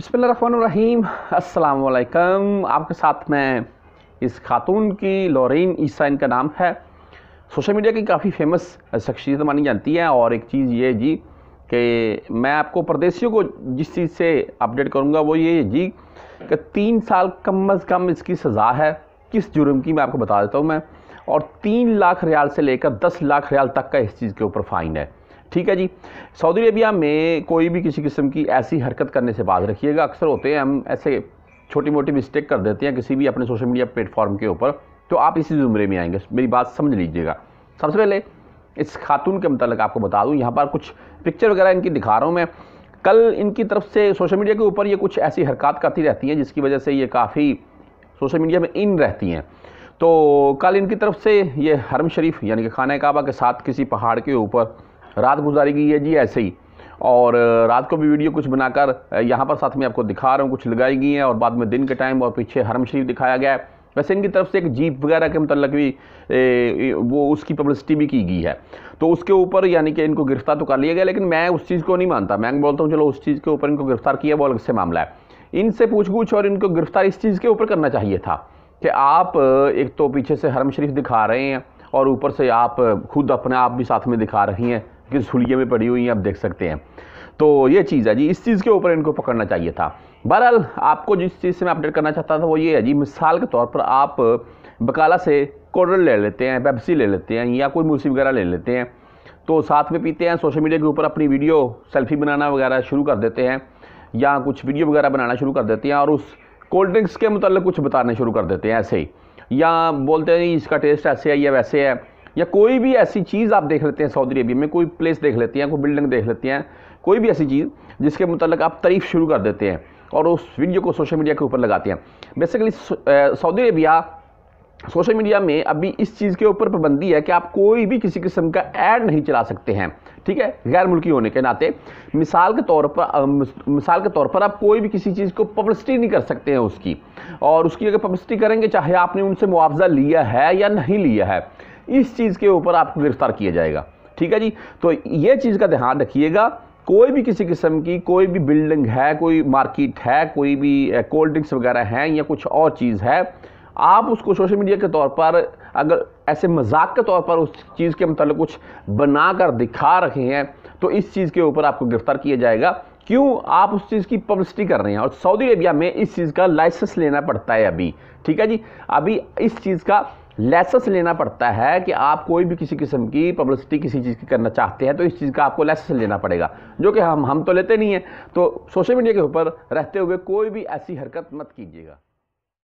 अस्सलाम वालेकुम आपके साथ मैं इस खातून की लोरीन ईसा इनका नाम है सोशल मीडिया की काफ़ी फेमस शख्सियत मानी जाती है और एक चीज़ ये जी कि मैं आपको परदेशियों को जिस चीज़ से अपडेट करूँगा वो ये जी कि तीन साल कम अज़ कम इसकी सज़ा है किस जुर्म की मैं आपको बता देता हूँ मैं और तीन लाख रियाल से लेकर दस लाख रियाल तक का इस चीज़ के ऊपर फ़ाइन है ठीक है जी सऊदी अरबिया में कोई भी किसी किस्म की ऐसी हरकत करने से बात रखिएगा अक्सर होते हैं हम ऐसे छोटी मोटी मिस्टेक कर देते हैं किसी भी अपने सोशल मीडिया प्लेटफॉर्म के ऊपर तो आप इसी ज़ुमरे में आएंगे मेरी बात समझ लीजिएगा सबसे पहले इस खातून के मतलब आपको बता दूँ यहाँ पर कुछ पिक्चर वगैरह इनकी दिखा रहा हूँ मैं कल इनकी तरफ से सोशल मीडिया के ऊपर ये कुछ ऐसी हरकत करती रहती हैं जिसकी वजह से ये काफ़ी सोशल मीडिया में इन रहती हैं तो कल इनकी तरफ से ये हरम शरीफ यानी कि खाना काबा के साथ किसी पहाड़ के ऊपर रात गुजारी गई है जी ऐसे ही और रात को भी वीडियो कुछ बनाकर यहाँ पर साथ में आपको दिखा रहा हूँ कुछ लगाई गई हैं और बाद में दिन के टाइम और पीछे हरम शरीफ दिखाया गया है वैसे इनकी तरफ से एक जीप वगैरह के मतलब भी वो उसकी पब्लिसिटी भी की गई है तो उसके ऊपर यानी कि इनको गिरफ्तार तो कर लिया गया लेकिन मैं उस चीज़ को नहीं मानता मैं बोलता हूँ चलो उस चीज़ के ऊपर इनको गिरफ्तार किया वो अलग से मामला है इनसे पूछ और इनको गिरफ्तार इस चीज़ के ऊपर करना चाहिए था कि आप एक तो पीछे से हरम शरीफ दिखा रहे हैं और ऊपर से आप खुद अपने आप भी साथ में दिखा रही हैं किस हुलिये में पड़ी हुई हैं आप देख सकते हैं तो ये चीज़ है जी इस चीज़ के ऊपर इनको पकड़ना चाहिए था बहरहाल आपको जिस चीज़ से मैं अपडेट करना चाहता था वो ये है जी मिसाल के तौर पर आप बकाला से कोडल ले लेते हैं पेप्सी ले लेते हैं या कोई मूसी वगैरह ले लेते हैं तो साथ में पीते हैं सोशल मीडिया के ऊपर अपनी वीडियो सेल्फी बनाना वगैरह शुरू कर देते हैं या कुछ वीडियो वगैरह बनाना शुरू कर देते हैं और उस कोल्ड ड्रिंक्स के मतलब कुछ बताना शुरू कर देते हैं ऐसे ही या बोलते हैं इसका टेस्ट ऐसे है या वैसे है या कोई भी ऐसी चीज़ आप देख लेते हैं सऊदी अरबी में कोई प्लेस देख लेते हैं कोई बिल्डिंग देख लेते हैं कोई भी ऐसी चीज़ जिसके मतलब आप तारीफ़ शुरू कर देते हैं और उस वीडियो को सोशल मीडिया के ऊपर लगाते हैं basically Saudi Arabia social media में अभी इस चीज़ के ऊपर पाबंदी है कि आप कोई भी किसी किस्म का ऐड नहीं चला सकते हैं ठीक है गैर मुल्की होने के नाते मिसाल के तौर पर मिसाल के तौर पर आप कोई भी किसी चीज़ को पब्लिसिटी नहीं कर सकते हैं उसकी और उसकी अगर पब्लिसिटी करेंगे चाहे आपने उनसे मुआवजा लिया है या नहीं लिया है इस चीज़ के ऊपर आपको गिरफ्तार किया जाएगा ठीक है जी तो ये चीज़ का ध्यान रखिएगा कोई भी किसी किस्म की कोई भी बिल्डिंग है कोई मार्केट है कोई भी कोल्ड ड्रिंक्स वगैरह हैं या कुछ और चीज़ है आप उसको सोशल मीडिया के तौर पर अगर ऐसे मजाक के तौर पर उस चीज़ के मतलब कुछ बना कर दिखा रहे हैं तो इस चीज़ के ऊपर आपको गिरफ्तार किया जाएगा क्यों आप उस चीज़ की पब्लिसिटी कर रहे हैं और सऊदी अरेबिया में इस चीज़ का लाइसेंस लेना पड़ता है अभी ठीक है जी अभी इस चीज़ का लाइसेंस लेना पड़ता है कि आप कोई भी किसी किस्म की पब्लिसिटी किसी चीज़ की करना चाहते हैं तो इस चीज़ का आपको लाइसेंस लेना पड़ेगा जो कि हम हम तो लेते नहीं हैं तो सोशल मीडिया के ऊपर रहते हुए कोई भी ऐसी हरकत मत कीजिएगा